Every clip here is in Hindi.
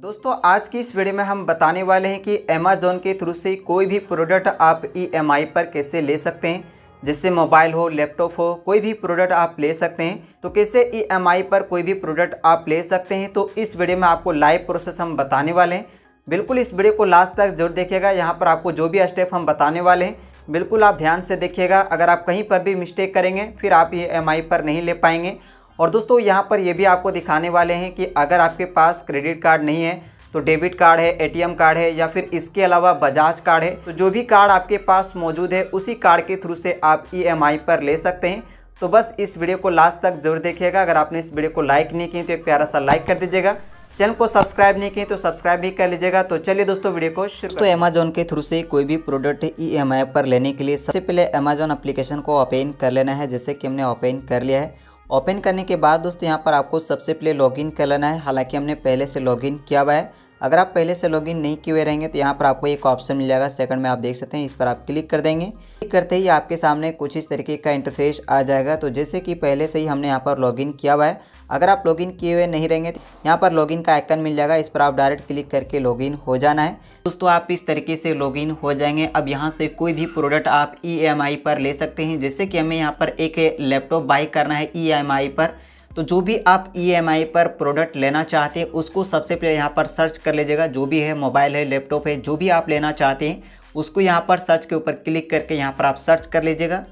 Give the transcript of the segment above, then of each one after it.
दोस्तों आज की इस वीडियो में हम बताने वाले हैं कि अमेज़ोन के थ्रू से कोई भी प्रोडक्ट आप ईएमआई e पर कैसे ले सकते हैं जैसे मोबाइल हो लैपटॉप हो कोई भी प्रोडक्ट आप ले सकते हैं तो कैसे ईएमआई e पर कोई भी प्रोडक्ट आप ले सकते हैं तो इस वीडियो में आपको लाइव प्रोसेस हम बताने वाले हैं बिल्कुल इस वीडियो को लास्ट तक जरूर देखिएगा यहाँ पर आपको जो भी स्टेप हम बताने वाले हैं बिल्कुल आप ध्यान से देखिएगा अगर आप कहीं पर भी मिस्टेक करेंगे फिर आप ये e एम पर नहीं ले पाएंगे और दोस्तों यहाँ पर ये भी आपको दिखाने वाले हैं कि अगर आपके पास क्रेडिट कार्ड नहीं है तो डेबिट कार्ड है एटीएम कार्ड है या फिर इसके अलावा बजाज कार्ड है तो जो भी कार्ड आपके पास मौजूद है उसी कार्ड के थ्रू से आप ईएमआई e पर ले सकते हैं तो बस इस वीडियो को लास्ट तक जरूर देखिएगा अगर आपने इस वीडियो को लाइक नहीं किए तो एक प्यारा सा लाइक कर दीजिएगा चैनल को सब्सक्राइब नहीं किए तो सब्सक्राइब भी कर लीजिएगा तो चलिए दोस्तों वीडियो को शुरू तो अमेजोन के थ्रू से कोई भी प्रोडक्ट ई e पर लेने के लिए सबसे पहले अमेजोन अप्लीकेशन को ओपन कर लेना है जैसे कि हमने ओपन कर लिया है ओपन करने के बाद दोस्तों यहाँ पर आपको सबसे पहले लॉगिन कर लेना है हालांकि हमने पहले से लॉगिन किया हुआ है अगर आप पहले से लॉगिन नहीं किए हुए रहेंगे तो यहाँ पर आपको एक ऑप्शन मिल जाएगा सेकंड में आप देख सकते हैं इस पर आप क्लिक कर देंगे क्लिक करते ही आपके सामने कुछ इस तरीके का इंटरफेस आ जाएगा तो जैसे कि पहले से ही हमने यहाँ पर लॉगिन किया हुआ है अगर आप लॉगिन किए हुए नहीं रहेंगे तो यहाँ पर लॉगिन का आइकन मिल जाएगा इस पर आप डायरेक्ट क्लिक करके लॉगिन हो जाना है दोस्तों आप इस तरीके से लॉगिन हो जाएंगे अब यहाँ से कोई भी प्रोडक्ट आप ई e पर ले सकते हैं जैसे कि हमें यहाँ पर एक लैपटॉप बाई करना है ई e पर तो जो भी आप ई e पर प्रोडक्ट लेना चाहते हैं उसको सबसे पहले यहाँ पर सर्च कर लीजिएगा जो भी है मोबाइल है लैपटॉप है जो भी आप लेना चाहते हैं उसको यहाँ पर सर्च के ऊपर क्लिक करके यहाँ पर आप सर्च कर लीजिएगा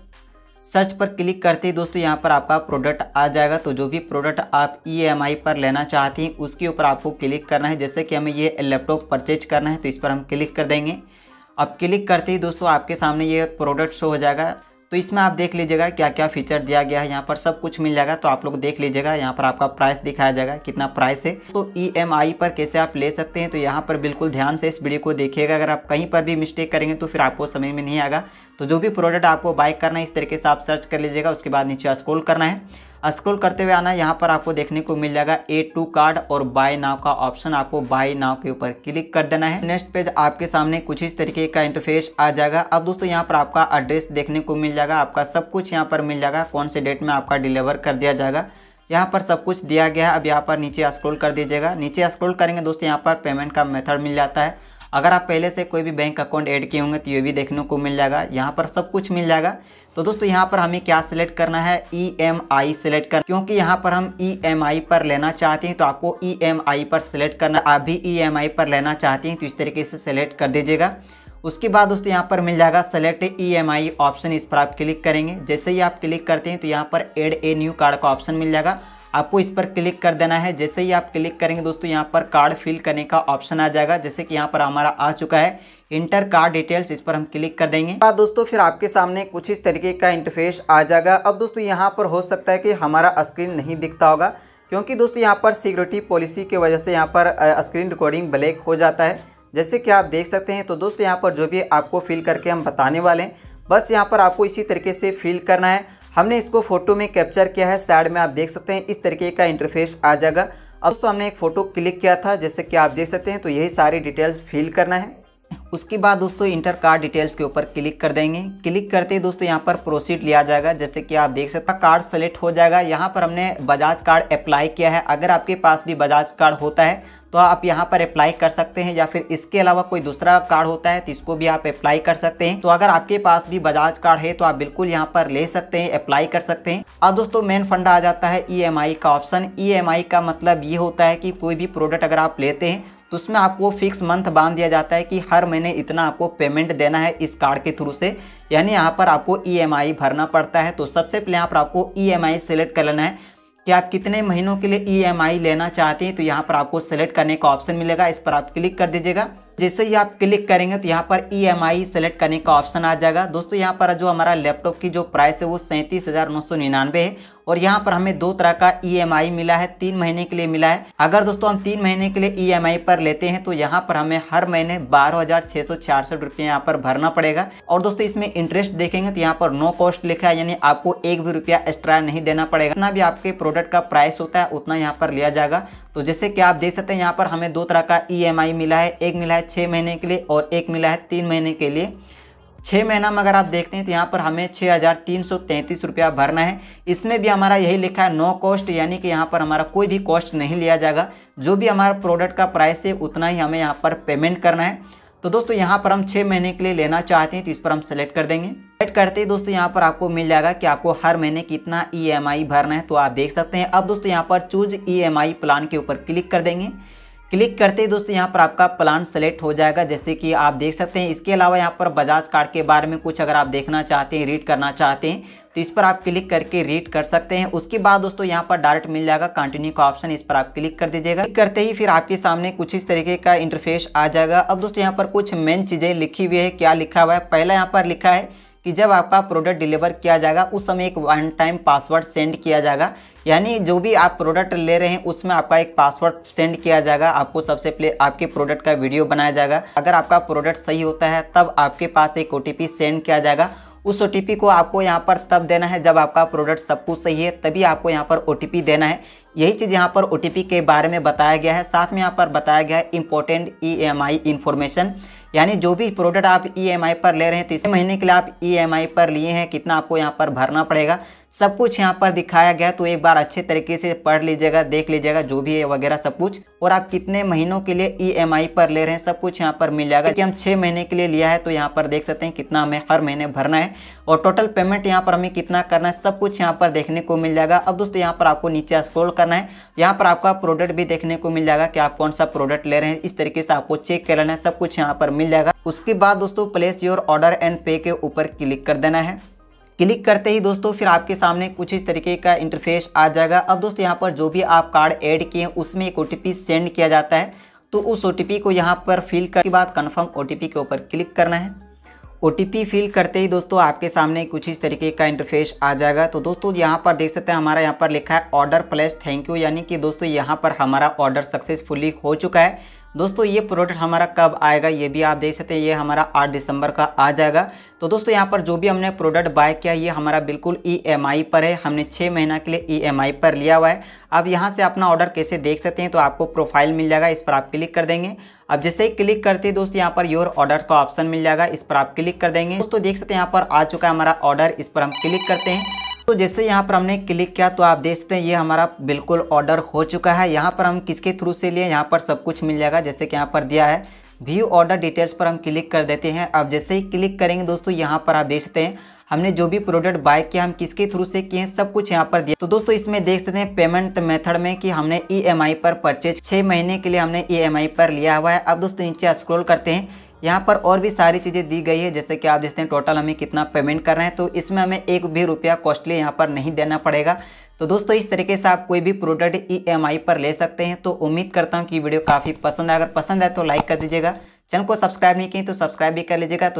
सर्च पर क्लिक करते ही दोस्तों यहाँ पर आपका प्रोडक्ट आ जाएगा तो जो भी प्रोडक्ट आप ई e पर लेना चाहते हैं उसके ऊपर आपको क्लिक करना है जैसे कि हमें ये लैपटॉप परचेज करना है तो इस पर हम क्लिक कर देंगे अब क्लिक करते ही दोस्तों आपके सामने ये प्रोडक्ट शो हो जाएगा तो इसमें आप देख लीजिएगा क्या क्या फीचर दिया गया है यहाँ पर सब कुछ मिल जाएगा तो आप लोग देख लीजिएगा यहाँ पर आपका प्राइस दिखाया जाएगा कितना प्राइस है तो ई e पर कैसे आप ले सकते हैं तो यहाँ पर बिल्कुल ध्यान से इस वीडियो को देखिएगा अगर आप कहीं पर भी मिस्टेक करेंगे तो फिर आपको समझ में नहीं आएगा तो जो भी प्रोडक्ट आपको बाय करना है इस तरीके से आप सर्च कर लीजिएगा उसके बाद नीचे स्क्रोल करना है स्क्रोल करते हुए आना यहाँ पर आपको देखने को मिल जाएगा ए टू कार्ड और बाय नाव का ऑप्शन आपको बाय नाव के ऊपर क्लिक कर देना है नेक्स्ट पेज आपके सामने कुछ इस तरीके का इंटरफेस आ जाएगा अब दोस्तों यहाँ पर आपका एड्रेस देखने को मिल जाएगा आपका सब कुछ यहाँ पर मिल जाएगा कौन से डेट में आपका डिलीवर कर दिया जाएगा यहाँ पर सब कुछ दिया गया है अब यहाँ पर नीचे स्क्रोल कर दीजिएगा नीचे स्क्रोल करेंगे दोस्तों यहाँ पर पेमेंट का मेथड मिल जाता है अगर आप पहले से कोई भी बैंक अकाउंट ऐड किए होंगे तो ये भी देखने को मिल जाएगा यहाँ पर सब कुछ मिल जाएगा तो दोस्तों यहाँ पर हमें क्या सिलेक्ट करना है ई एम आई सिलेक्ट करना क्योंकि यहाँ पर हम ई एम आई पर लेना चाहते हैं तो आपको ई एम आई पर सिलेक्ट करना आप भी ई एम आई पर लेना चाहते हैं तो इस तरीके से सिलेक्ट कर दीजिएगा उसके बाद दोस्तों यहाँ पर मिल जाएगा select E M I option इस पर आप क्लिक करेंगे जैसे ही आप क्लिक करते हैं तो यहाँ पर एड ए न्यू कार्ड का ऑप्शन मिल जाएगा आपको इस पर क्लिक कर देना है जैसे ही आप क्लिक करेंगे दोस्तों यहाँ पर कार्ड फिल करने का ऑप्शन आ जाएगा जैसे कि यहाँ पर हमारा आ चुका है इंटर कार्ड डिटेल्स इस पर हम क्लिक कर देंगे बाद दोस्तों फिर आपके सामने कुछ इस तरीके का इंटरफेस आ जाएगा अब दोस्तों यहाँ पर हो सकता है कि हमारा स्क्रीन नहीं दिखता होगा क्योंकि दोस्तों यहाँ पर सिक्योरिटी पॉलिसी की वजह से यहाँ पर स्क्रीन रिकॉर्डिंग ब्लैक हो जाता है जैसे कि आप देख सकते हैं तो दोस्तों यहाँ पर जो भी आपको फिल करके हम बताने वाले हैं बस यहाँ पर आपको इसी तरीके से फिल करना है हमने इसको फोटो में कैप्चर किया है साइड में आप देख सकते हैं इस तरीके का इंटरफेस आ जाएगा अब तो हमने एक फ़ोटो क्लिक किया था जैसे कि आप देख सकते हैं तो यही सारी डिटेल्स फिल करना है उसके बाद दोस्तों इंटर कार्ड डिटेल्स के ऊपर क्लिक कर देंगे क्लिक करते ही दोस्तों यहाँ पर प्रोसीड लिया जाएगा जैसे कि आप देख सकते हैं कार्ड सेलेक्ट हो जाएगा यहाँ पर हमने बजाज कार्ड अप्लाई किया है अगर आपके पास भी बजाज कार्ड होता है तो आप यहाँ पर अप्लाई कर सकते हैं या फिर इसके अलावा कोई दूसरा कार्ड होता है तो इसको भी आप अप्लाई कर सकते हैं तो अगर आपके पास भी बजाज कार्ड है तो आप बिल्कुल यहाँ पर ले सकते हैं अप्लाई कर सकते हैं अब दोस्तों मेन फंड आ जाता है ई e का ऑप्शन ई e का मतलब ये होता है कि कोई भी प्रोडक्ट अगर आप लेते हैं तो उसमें आपको फिक्स मंथ बांध दिया जाता है कि हर महीने इतना आपको पेमेंट देना है इस कार्ड के थ्रू से यानी यहाँ पर आपको ई e भरना पड़ता है तो सबसे पहले यहाँ पर आपको ई सेलेक्ट कर लेना है कि आप कितने महीनों के लिए ई e लेना चाहते हैं तो यहाँ पर आपको सेलेक्ट करने का ऑप्शन मिलेगा इस पर आप क्लिक कर दीजिएगा जैसे ही आप क्लिक करेंगे तो यहाँ पर ई एम आई सेलेक्ट करने का ऑप्शन आ जाएगा दोस्तों यहाँ पर जो हमारा लैपटॉप की जो प्राइस है वो सैंतीस हज़ार नौ सौ निन्यानवे है और यहाँ पर हमें दो तरह का ई e मिला है तीन महीने के लिए मिला है अगर दोस्तों हम तीन महीने के लिए ई e पर लेते हैं तो यहाँ पर हमें हर महीने बारह हजार छह सौ रुपये यहाँ पर भरना पड़ेगा और दोस्तों इसमें इंटरेस्ट देखेंगे तो यहाँ पर नो कॉस्ट लिखा है यानी आपको एक भी रुपया एक्स्ट्रा नहीं देना पड़ेगा जितना भी आपके प्रोडक्ट का प्राइस होता है उतना यहाँ पर लिया जाएगा तो जैसे कि आप देख सकते हैं यहाँ पर हमें दो तरह का ई e मिला है एक मिला है छः महीने के लिए और एक मिला है तीन महीने के लिए छः महीना में अगर आप देखते हैं तो यहाँ पर हमें छः हज़ार तीन सौ तैंतीस रुपया भरना है इसमें भी हमारा यही लिखा है नो कॉस्ट यानी कि यहाँ पर हमारा कोई भी कॉस्ट नहीं लिया जाएगा जो भी हमारा प्रोडक्ट का प्राइस है उतना ही हमें यहाँ पर पेमेंट करना है तो दोस्तों यहाँ पर हम छः महीने के लिए लेना चाहते हैं तो इस पर हम सेलेक्ट कर देंगे सेलेक्ट करते ही दोस्तों यहाँ पर आपको मिल जाएगा कि आपको हर महीने कितना ई e भरना है तो आप देख सकते हैं अब दोस्तों यहाँ पर चूज ई प्लान के ऊपर क्लिक कर देंगे क्लिक करते ही दोस्तों यहाँ पर आपका प्लान सेलेक्ट हो जाएगा जैसे कि आप देख सकते हैं इसके अलावा यहाँ पर बजाज कार्ड के बारे में कुछ अगर आप देखना चाहते हैं रीड करना चाहते हैं तो इस पर आप क्लिक करके रीड कर सकते हैं उसके बाद दोस्तों यहाँ पर डायरेक्ट मिल जाएगा कंटिन्यू का ऑप्शन इस पर आप क्लिक कर दीजिएगा क्लिक करते ही फिर आपके सामने कुछ इस तरीके का इंटरफेस आ जाएगा अब दोस्तों यहाँ पर कुछ मेन चीज़ें लिखी हुई है क्या लिखा हुआ है पहला यहाँ पर लिखा है कि जब आपका प्रोडक्ट डिलीवर किया जाएगा उस समय एक वन टाइम पासवर्ड सेंड किया जाएगा यानी जो भी आप प्रोडक्ट ले रहे हैं उसमें आपका एक पासवर्ड सेंड किया जाएगा आपको सबसे पहले आपके प्रोडक्ट का वीडियो बनाया जाएगा अगर आपका प्रोडक्ट सही होता है तब आपके पास एक ओ सेंड किया जाएगा उस ओ को आपको यहाँ पर तब देना है जब आपका प्रोडक्ट सब कुछ सही है तभी आपको यहाँ पर ओ देना है यही चीज़ यहाँ पर ओ के बारे में बताया गया है साथ में यहाँ पर बताया गया है इम्पोर्टेंट ई एम आई यानी जो भी प्रोडक्ट आप ई e पर ले रहे हैं तीसरे तो महीने के लिए आप ई e पर लिए हैं कितना आपको यहाँ पर भरना पड़ेगा सब कुछ यहाँ पर दिखाया गया तो एक बार अच्छे तरीके से पढ़ लीजिएगा देख लीजिएगा जो भी है वगैरह सब कुछ और आप कितने महीनों के लिए ई e पर ले रहे हैं सब कुछ यहाँ पर मिल जाएगा कि हम छः महीने के लिए लिया है तो यहाँ पर देख सकते हैं कितना हमें हर महीने भरना है और टोटल पेमेंट यहाँ पर हमें कितना करना है सब कुछ यहाँ पर देखने को मिल जाएगा अब दोस्तों यहाँ पर आपको नीचे स्क्रोल करना है यहाँ पर आपका प्रोडक्ट भी देखने को मिल जाएगा कि आप कौन सा प्रोडक्ट ले रहे हैं इस तरीके से आपको चेक कर लेना है सब कुछ यहाँ पर मिल जाएगा उसके बाद दोस्तों प्लेस योर ऑर्डर एंड पे के ऊपर क्लिक कर देना है क्लिक करते ही दोस्तों फिर आपके सामने कुछ इस तरीके का इंटरफेस आ जाएगा अब दोस्तों यहाँ पर जो भी आप कार्ड ऐड किए हैं उसमें एक ओ सेंड किया जाता है तो उस ओ को यहाँ पर फिल कर के बाद कन्फर्म ओ के ऊपर क्लिक करना है ओ फिल करते ही दोस्तों आपके सामने कुछ इस तरीके का इंटरफेस आ जाएगा तो दोस्तों यहाँ पर देख सकते हैं हमारा यहाँ पर लिखा है ऑर्डर प्लेस थैंक यू यानी कि दोस्तों यहाँ पर हमारा ऑर्डर सक्सेसफुली हो चुका है दोस्तों ये प्रोडक्ट हमारा कब आएगा ये भी आप देख सकते हैं ये हमारा 8 दिसंबर का आ जाएगा तो दोस्तों यहाँ पर जो भी हमने प्रोडक्ट बाय किया ये हमारा बिल्कुल ई e पर है हमने छः महीना के लिए ई e पर लिया हुआ है अब यहाँ से अपना ऑर्डर कैसे देख सकते हैं तो आपको प्रोफाइल मिल जाएगा इस पर आप क्लिक कर देंगे अब जैसे ही क्लिक करते हैं दोस्तों यहाँ पर योर ऑर्डर का ऑप्शन मिल जाएगा इस पर आप क्लिक कर देंगे दोस्तों देख सकते हैं यहाँ पर आ चुका है हमारा ऑर्डर इस पर हम क्लिक करते हैं तो जैसे यहाँ पर हमने क्लिक किया तो आप देख सकते हैं ये हमारा बिल्कुल ऑर्डर हो चुका है यहाँ पर हम किसके थ्रू से लिए यहाँ पर सब कुछ मिल जाएगा जैसे कि यहाँ पर दिया है व्यू ऑर्डर डिटेल्स पर हम क्लिक कर देते हैं अब जैसे ही क्लिक करेंगे दोस्तों यहाँ पर आप देख सकते हैं हमने जो भी प्रोडक्ट बाय किया हम किसके थ्रू से किए सब कुछ यहाँ पर दिया तो दोस्तों इसमें देख सकते हैं पेमेंट मेथड में कि हमने ई e पर परचेज छः महीने के लिए हमने ई e पर लिया हुआ है अब दोस्तों नीचे स्क्रॉल करते हैं यहाँ पर और भी सारी चीज़ें दी गई है जैसे कि आप देखते हैं टोटल हमें कितना पेमेंट कर रहे हैं तो इसमें हमें एक भी रुपया कॉस्टली यहाँ पर नहीं देना पड़ेगा तो दोस्तों इस तरीके से आप कोई भी प्रोडक्ट ई e पर ले सकते हैं तो उम्मीद करता हूँ कि वीडियो काफ़ी पसंद है अगर पसंद है तो लाइक कर दीजिएगा चैनल को सब्सक्राइब नहीं किए तो सब्सक्राइब भी कर लीजिएगा तो